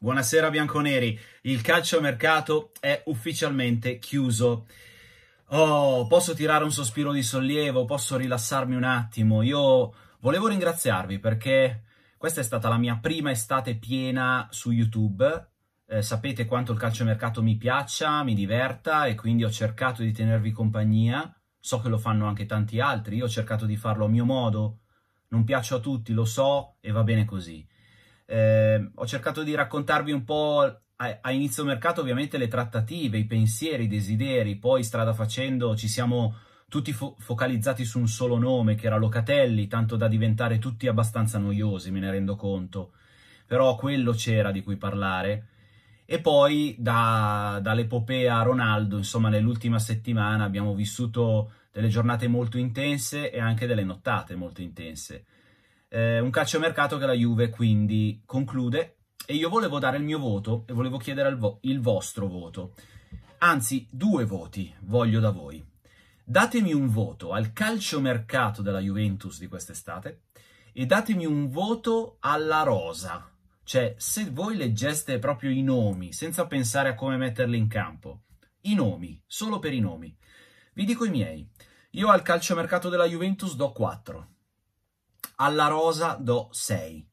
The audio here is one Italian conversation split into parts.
Buonasera bianconeri, il calciomercato è ufficialmente chiuso. Oh, posso tirare un sospiro di sollievo, posso rilassarmi un attimo. Io volevo ringraziarvi perché questa è stata la mia prima estate piena su YouTube. Eh, sapete quanto il calciomercato mi piaccia, mi diverta e quindi ho cercato di tenervi compagnia. So che lo fanno anche tanti altri, io ho cercato di farlo a mio modo. Non piaccio a tutti, lo so e va bene così. Eh, ho cercato di raccontarvi un po' a, a, inizio mercato ovviamente le trattative, i pensieri, i desideri, poi strada facendo ci siamo tutti fo- focalizzati su un solo nome, che era Locatelli, tanto da diventare tutti abbastanza noiosi, me ne rendo conto. Però quello c'era di cui parlare. E poi da, dall'epopea Ronaldo, insomma, nell'ultima settimana abbiamo vissuto delle giornate molto intense e anche delle nottate molto intense. Eh, un calciomercato che la Juve quindi conclude e io volevo dare il mio voto e volevo chiedere il, vo- il vostro voto. Anzi, due voti voglio da voi. Datemi un voto al calciomercato della Juventus di quest'estate e datemi un voto alla rosa. Cioè, se voi leggeste proprio i nomi, senza pensare a come metterli in campo, i nomi, solo per i nomi, vi dico i miei. Io al calciomercato della Juventus do 4, alla rosa do 6.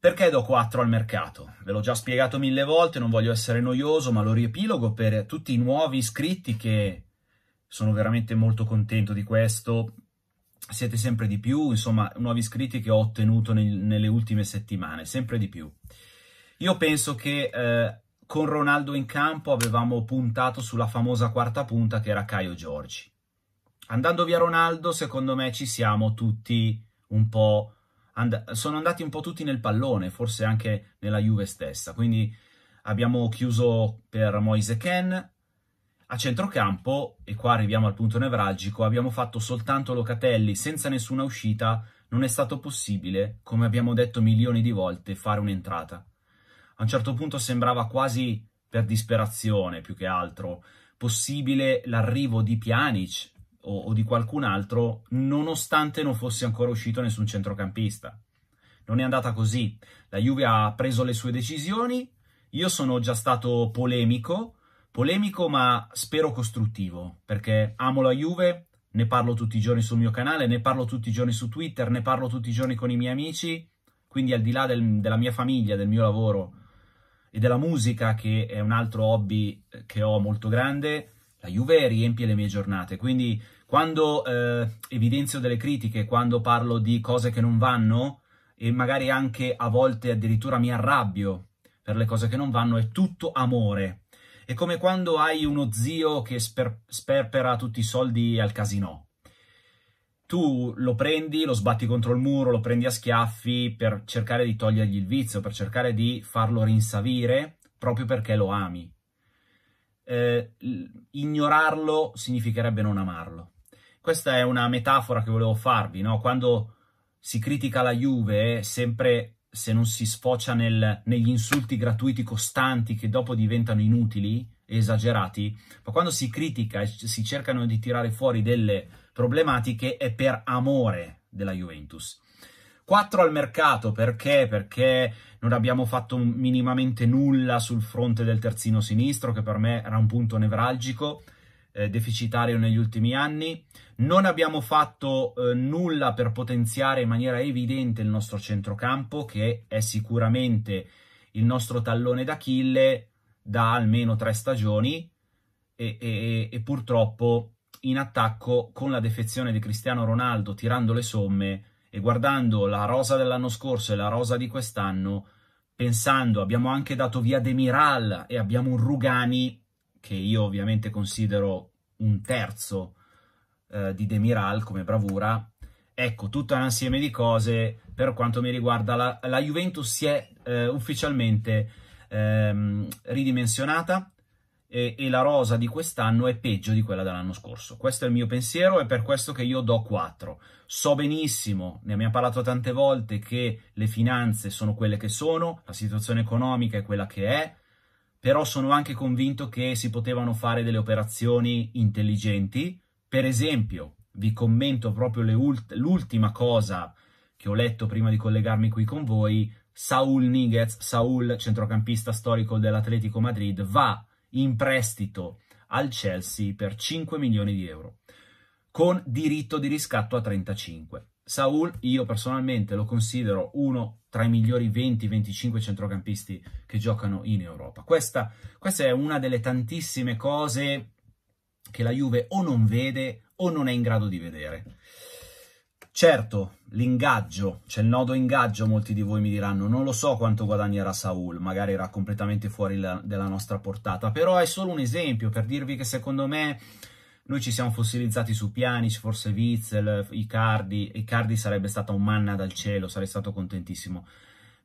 Perché do 4 al mercato? Ve l'ho già spiegato mille volte, non voglio essere noioso, ma lo riepilogo per tutti i nuovi iscritti che sono veramente molto contento di questo, siete sempre di più, insomma, nuovi iscritti che ho ottenuto nel, nelle ultime settimane, sempre di più. Io penso che eh, con Ronaldo in campo avevamo puntato sulla famosa quarta punta che era Caio Giorgi. Andando via Ronaldo, secondo me ci siamo tutti un po'... And sono andati un po' tutti nel pallone, forse anche nella Juve stessa. Quindi abbiamo chiuso per Moise Ken, a centrocampo, e qua arriviamo al punto nevralgico, abbiamo fatto soltanto Locatelli senza nessuna uscita, non è stato possibile, come abbiamo detto milioni di volte, fare un'entrata. A un certo punto sembrava quasi, per disperazione più che altro, possibile l'arrivo di Pjanic o, o di qualcun altro, nonostante non fosse ancora uscito nessun centrocampista. Non è andata così. La Juve ha preso le sue decisioni, io sono già stato polemico, polemico ma spero costruttivo, perché amo la Juve, ne parlo tutti i giorni sul mio canale, ne parlo tutti i giorni su Twitter, ne parlo tutti i giorni con i miei amici, quindi al di là del, della mia famiglia, del mio lavoro e della musica, che è un altro hobby eh, che ho molto grande, la Juve riempie le mie giornate, quindi quando eh, evidenzio delle critiche, quando parlo di cose che non vanno e magari anche a volte addirittura mi arrabbio per le cose che non vanno, è tutto amore, è come quando hai uno zio che sper- sperpera tutti i soldi al casino. Tu lo prendi, lo sbatti contro il muro, lo prendi a schiaffi per cercare di togliergli il vizio, per cercare di farlo rinsavire proprio perché lo ami. Eh, ignorarlo significherebbe non amarlo. Questa è una metafora che volevo farvi, no? Quando si critica la Juve sempre se non si sfocia nel, negli insulti gratuiti costanti che dopo diventano inutili e esagerati, ma quando si critica e si cercano di tirare fuori delle problematiche è per amore della Juventus. 4 al mercato perché? Perché non abbiamo fatto minimamente nulla sul fronte del terzino sinistro, che per me era un punto nevralgico eh, deficitario negli ultimi anni, non abbiamo fatto eh, nulla per potenziare in maniera evidente il nostro centrocampo, che è sicuramente il nostro tallone d'Achille da almeno tre stagioni, e, e, e purtroppo in attacco con la defezione di Cristiano Ronaldo tirando le somme e guardando la rosa dell'anno scorso e la rosa di quest'anno, pensando abbiamo anche dato via Demiral e abbiamo un Rugani che io ovviamente considero un terzo eh, di Demiral come bravura, ecco, tutto un insieme di cose per quanto mi riguarda. La, la Juventus si è eh, ufficialmente ehm, ridimensionata e, e, la rosa di quest'anno è peggio di quella dell'anno scorso. Questo è il mio pensiero e per questo che io do 4. So benissimo, ne abbiamo parlato tante volte, che le finanze sono quelle che sono, la situazione economica è quella che è, però sono anche convinto che si potevano fare delle operazioni intelligenti. Per esempio, vi commento proprio ult- l'ultima cosa che ho letto prima di collegarmi qui con voi, Saul Niguez, Saul centrocampista storico dell'Atletico Madrid, va in prestito al Chelsea per 5 milioni di euro, con diritto di riscatto a 35. Saul io personalmente lo considero uno tra i migliori 20-25 centrocampisti che giocano in Europa. Questa, questa è una delle tantissime cose che la Juve o non vede o non è in grado di vedere. Certo, l'ingaggio, c'è il nodo ingaggio, molti di voi mi diranno, non lo so quanto guadagnerà Saul, magari era completamente fuori la, della nostra portata, però è solo un esempio per dirvi che secondo me noi ci siamo fossilizzati su Pjanic, forse Witzel, eh, Icardi. Icardi sarebbe stata un manna dal cielo, sarei stato contentissimo.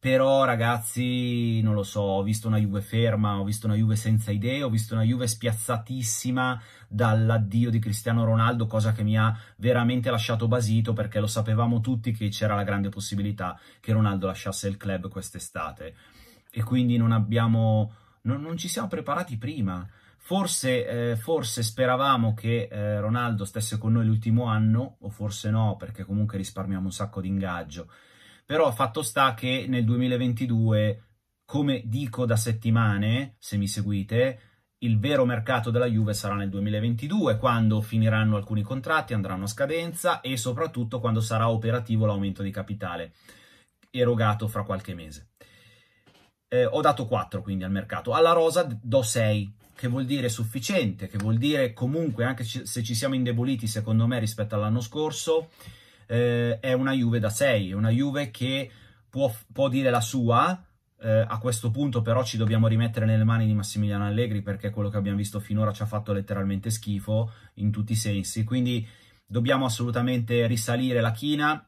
Però ragazzi, non lo so, ho visto una Juve ferma, ho visto una Juve senza idee, ho visto una Juve spiazzatissima dall'addio di Cristiano Ronaldo, cosa che mi ha veramente lasciato basito perché lo sapevamo tutti che c'era la grande possibilità che Ronaldo lasciasse il club quest'estate e quindi non abbiamo... non, non ci siamo preparati prima. Forse, eh, forse speravamo che eh, Ronaldo stesse con noi l'ultimo anno, o forse no, perché comunque risparmiamo un sacco di ingaggio. Però fatto sta che nel 2022, come dico da settimane, se mi seguite, il vero mercato della Juve sarà nel 2022, quando finiranno alcuni contratti, andranno a scadenza e soprattutto quando sarà operativo l'aumento di capitale erogato fra qualche mese. Eh, ho dato 4 quindi al mercato, alla rosa do 6 che vuol dire sufficiente, che vuol dire comunque, anche se ci siamo indeboliti secondo me rispetto all'anno scorso, eh, è una Juve da 6, è una Juve che può, può dire la sua, eh, a questo punto però ci dobbiamo rimettere nelle mani di Massimiliano Allegri perché quello che abbiamo visto finora ci ha fatto letteralmente schifo in tutti i sensi, quindi dobbiamo assolutamente risalire la china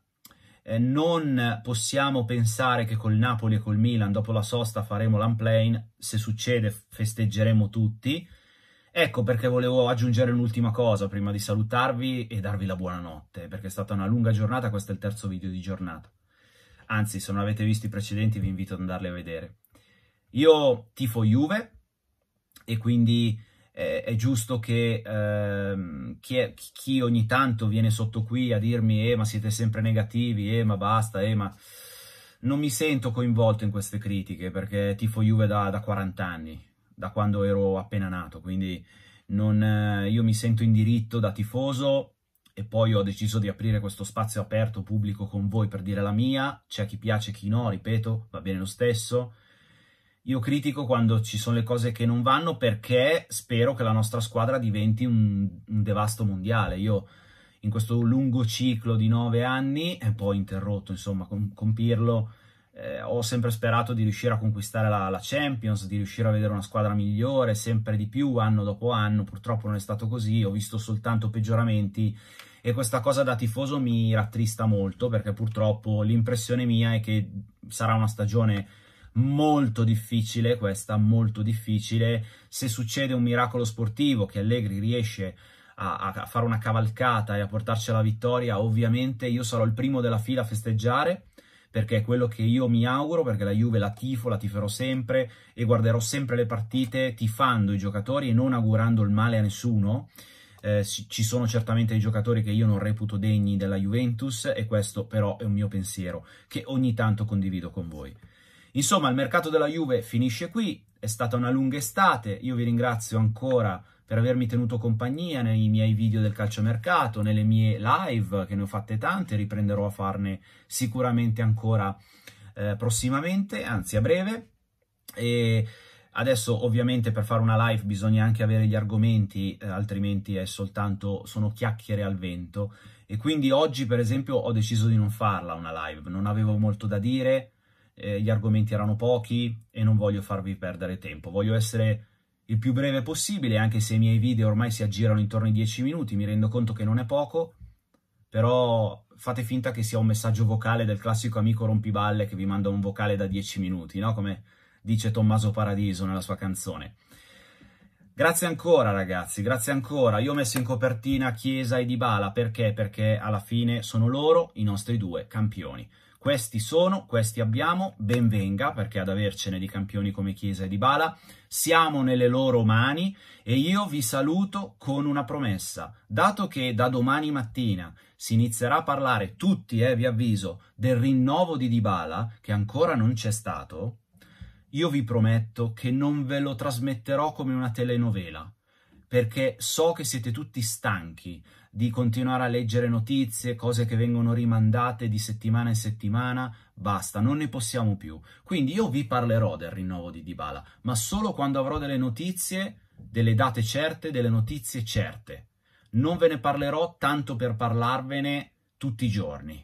eh, non possiamo pensare che col Napoli e col Milan dopo la sosta faremo l'unplane, se succede festeggeremo tutti. Ecco perché volevo aggiungere un'ultima cosa prima di salutarvi e darvi la buonanotte, perché è stata una lunga giornata, questo è il terzo video di giornata. Anzi, se non avete visto i precedenti vi invito ad andarli a vedere. Io tifo Juve e quindi è giusto che ehm, chi, è, chi, ogni tanto viene sotto qui a dirmi eh, ma siete sempre negativi, eh, ma basta, eh, ma... Non mi sento coinvolto in queste critiche perché tifo Juve da, da 40 anni, da quando ero appena nato, quindi non, eh, io mi sento in diritto da tifoso e poi ho deciso di aprire questo spazio aperto, pubblico con voi per dire la mia, c'è chi piace, chi no, ripeto, va bene lo stesso, io critico quando ci sono le cose che non vanno perché spero che la nostra squadra diventi un, un devasto mondiale. Io in questo lungo ciclo di nove anni, e poi interrotto insomma con, con Pirlo, eh, ho sempre sperato di riuscire a conquistare la, la, Champions, di riuscire a vedere una squadra migliore, sempre di più, anno dopo anno. Purtroppo non è stato così, ho visto soltanto peggioramenti e questa cosa da tifoso mi rattrista molto perché purtroppo l'impressione mia è che sarà una stagione molto difficile, questa molto difficile, se succede un miracolo sportivo che Allegri riesce a, a fare una cavalcata e a portarci alla vittoria, ovviamente io sarò il primo della fila a festeggiare, perché è quello che io mi auguro, perché la Juve la tifo, la tiferò sempre e guarderò sempre le partite tifando i giocatori e non augurando il male a nessuno. Eh, ci sono certamente dei giocatori che io non reputo degni della Juventus e questo però è un mio pensiero che ogni tanto condivido con voi. Insomma, il mercato della Juve finisce qui, è stata una lunga estate, io vi ringrazio ancora per avermi tenuto compagnia nei miei video del calciomercato, nelle mie live, che ne ho fatte tante, riprenderò a farne sicuramente ancora eh, prossimamente, anzi a breve. E adesso ovviamente per fare una live bisogna anche avere gli argomenti, eh, altrimenti è soltanto, sono chiacchiere al vento. E quindi oggi per esempio ho deciso di non farla una live, non avevo molto da dire, eh, gli argomenti erano pochi e non voglio farvi perdere tempo. Voglio essere il più breve possibile, anche se i miei video ormai si aggirano intorno ai 10 minuti, mi rendo conto che non è poco, però fate finta che sia un messaggio vocale del classico amico rompiballe che vi manda un vocale da 10 minuti, no? Come dice Tommaso Paradiso nella sua canzone. Grazie ancora ragazzi, grazie ancora. Io ho messo in copertina Chiesa e Dybala perché? Perché alla fine sono loro i nostri due campioni. Questi sono, questi abbiamo, benvenga perché ad avercene di campioni come Chiesa e di Bala, siamo nelle loro mani e io vi saluto con una promessa. Dato che da domani mattina si inizierà a parlare, tutti eh, vi avviso, del rinnovo di Dybala, che ancora non c'è stato, io vi prometto che non ve lo trasmetterò come una telenovela perché so che siete tutti stanchi di continuare a leggere notizie, cose che vengono rimandate di settimana in settimana, basta, non ne possiamo più. Quindi io vi parlerò del rinnovo di Dybala, ma solo quando avrò delle notizie, delle date certe, delle notizie certe. Non ve ne parlerò tanto per parlarvene tutti i giorni.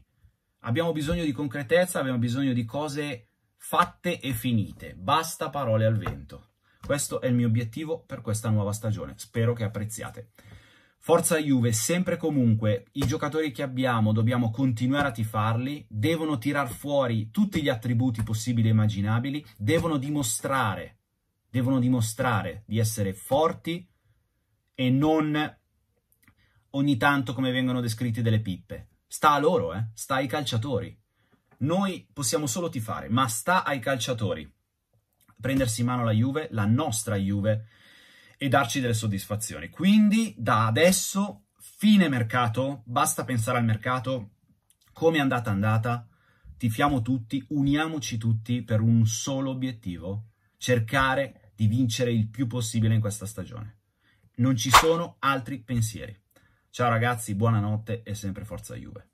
Abbiamo bisogno di concretezza, abbiamo bisogno di cose fatte e finite. Basta parole al vento. Questo è il mio obiettivo per questa nuova stagione. Spero che apprezziate. Forza Juve, sempre comunque, i giocatori che abbiamo dobbiamo continuare a tifarli, devono tirar fuori tutti gli attributi possibili e immaginabili, devono dimostrare, devono dimostrare di essere forti e non ogni tanto come vengono descritti delle pippe. Sta a loro, eh? sta ai calciatori. Noi possiamo solo tifare, ma sta ai calciatori prendersi in mano la Juve, la nostra Juve, e darci delle soddisfazioni. Quindi da adesso, fine mercato, basta pensare al mercato, come è andata andata, tifiamo tutti, uniamoci tutti per un solo obiettivo, cercare di vincere il più possibile in questa stagione. Non ci sono altri pensieri. Ciao ragazzi, buonanotte e sempre forza Juve.